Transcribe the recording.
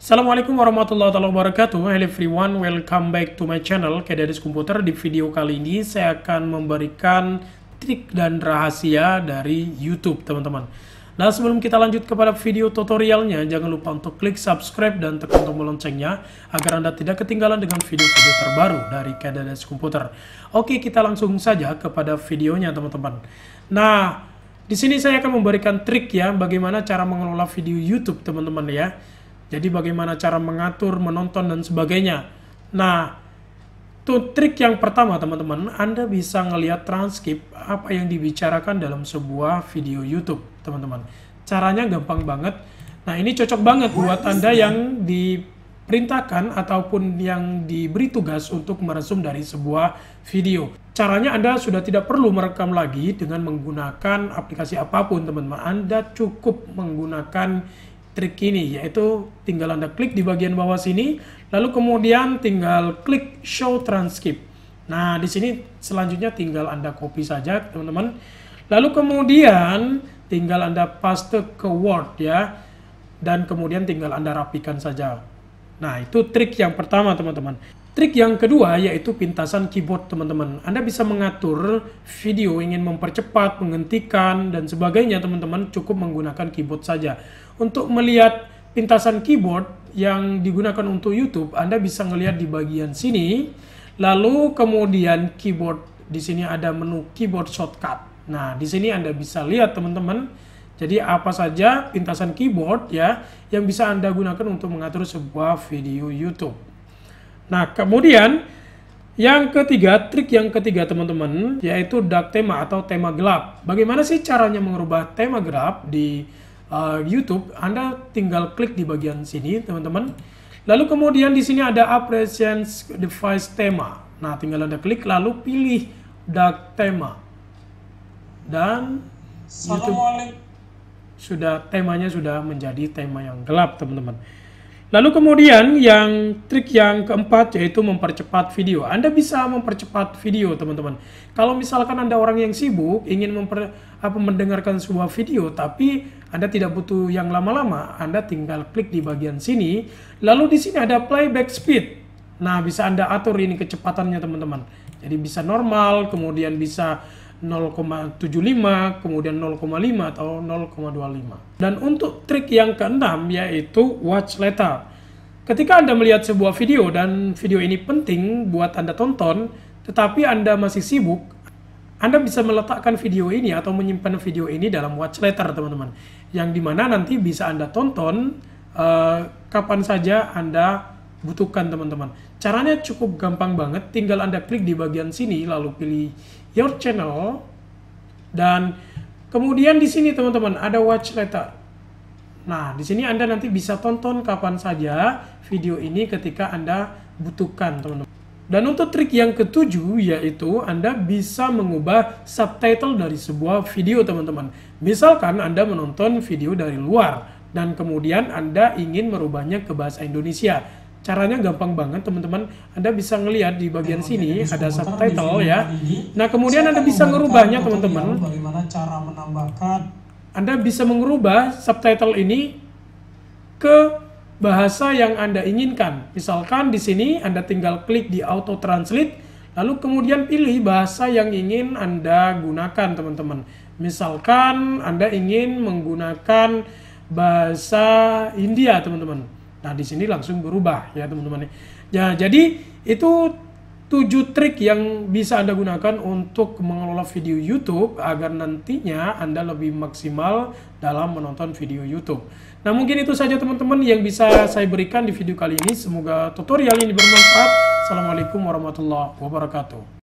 Assalamualaikum warahmatullahi wabarakatuh Hello everyone, welcome back to my channel Kedadis Komputer, di video kali ini saya akan memberikan trik dan rahasia dari Youtube teman-teman Nah sebelum kita lanjut kepada video tutorialnya Jangan lupa untuk klik subscribe dan tekan tombol loncengnya Agar Anda tidak ketinggalan dengan video-video terbaru dari Kedadis Komputer Oke kita langsung saja kepada videonya teman-teman Nah di sini saya akan memberikan trik ya bagaimana cara mengelola video YouTube teman-teman ya jadi bagaimana cara mengatur, menonton, dan sebagainya. Nah, itu trik yang pertama teman-teman. Anda bisa melihat transkrip apa yang dibicarakan dalam sebuah video YouTube, teman-teman. Caranya gampang banget. Nah, ini cocok banget buat Anda yang diperintahkan ataupun yang diberi tugas untuk meresum dari sebuah video. Caranya Anda sudah tidak perlu merekam lagi dengan menggunakan aplikasi apapun, teman-teman. Anda cukup menggunakan trik ini, yaitu tinggal Anda klik di bagian bawah sini, lalu kemudian tinggal klik show transkrip Nah, di sini selanjutnya tinggal Anda copy saja, teman-teman. Lalu kemudian tinggal Anda paste ke Word ya, dan kemudian tinggal Anda rapikan saja. Nah, itu trik yang pertama, teman-teman. Trik yang kedua yaitu pintasan keyboard, teman-teman. Anda bisa mengatur video ingin mempercepat, menghentikan, dan sebagainya, teman-teman, cukup menggunakan keyboard saja. Untuk melihat pintasan keyboard yang digunakan untuk YouTube, Anda bisa melihat di bagian sini. Lalu kemudian keyboard di sini ada menu keyboard shortcut. Nah, di sini Anda bisa lihat teman-teman. Jadi apa saja pintasan keyboard ya yang bisa Anda gunakan untuk mengatur sebuah video YouTube. Nah, kemudian yang ketiga, trik yang ketiga teman-teman, yaitu dark tema atau tema gelap. Bagaimana sih caranya mengubah tema gelap di uh, YouTube, Anda tinggal klik di bagian sini, teman-teman. Lalu kemudian di sini ada Appreciation Device Tema. Nah, tinggal Anda klik lalu pilih dark tema. Dan YouTube sudah temanya sudah menjadi tema yang gelap, teman-teman. Lalu kemudian yang trik yang keempat yaitu mempercepat video. Anda bisa mempercepat video, teman-teman. Kalau misalkan Anda orang yang sibuk, ingin memper, apa, mendengarkan sebuah video, tapi Anda tidak butuh yang lama-lama, Anda tinggal klik di bagian sini. Lalu di sini ada playback speed. Nah, bisa Anda atur ini kecepatannya, teman-teman. Jadi bisa normal, kemudian bisa 0,75, kemudian 0,5 atau 0,25. Dan untuk trik yang keenam yaitu watch later. Ketika Anda melihat sebuah video dan video ini penting buat Anda tonton, tetapi Anda masih sibuk, Anda bisa meletakkan video ini atau menyimpan video ini dalam watch later, teman-teman. Yang dimana nanti bisa Anda tonton uh, kapan saja Anda butuhkan, teman-teman. Caranya cukup gampang banget, tinggal Anda klik di bagian sini, lalu pilih Your Channel, dan kemudian di sini teman-teman ada Watch Later. Nah, di sini Anda nanti bisa tonton kapan saja video ini ketika Anda butuhkan, teman-teman. Dan untuk trik yang ketujuh, yaitu Anda bisa mengubah subtitle dari sebuah video, teman-teman. Misalkan Anda menonton video dari luar, dan kemudian Anda ingin merubahnya ke bahasa Indonesia Caranya gampang banget teman-teman. Anda bisa ngelihat di bagian sini ada subtitle ya. Nah kemudian Anda bisa ngerubahnya teman-teman. Bagaimana cara menambahkan? Anda bisa mengubah subtitle ini ke bahasa yang Anda inginkan. Misalkan di sini Anda tinggal klik di auto translate, lalu kemudian pilih bahasa yang ingin Anda gunakan teman-teman. Misalkan Anda ingin menggunakan bahasa India teman-teman Nah, di sini langsung berubah ya, teman-teman. Ya, jadi itu tujuh trik yang bisa Anda gunakan untuk mengelola video YouTube agar nantinya Anda lebih maksimal dalam menonton video YouTube. Nah, mungkin itu saja teman-teman yang bisa saya berikan di video kali ini. Semoga tutorial ini bermanfaat. Assalamualaikum warahmatullahi wabarakatuh.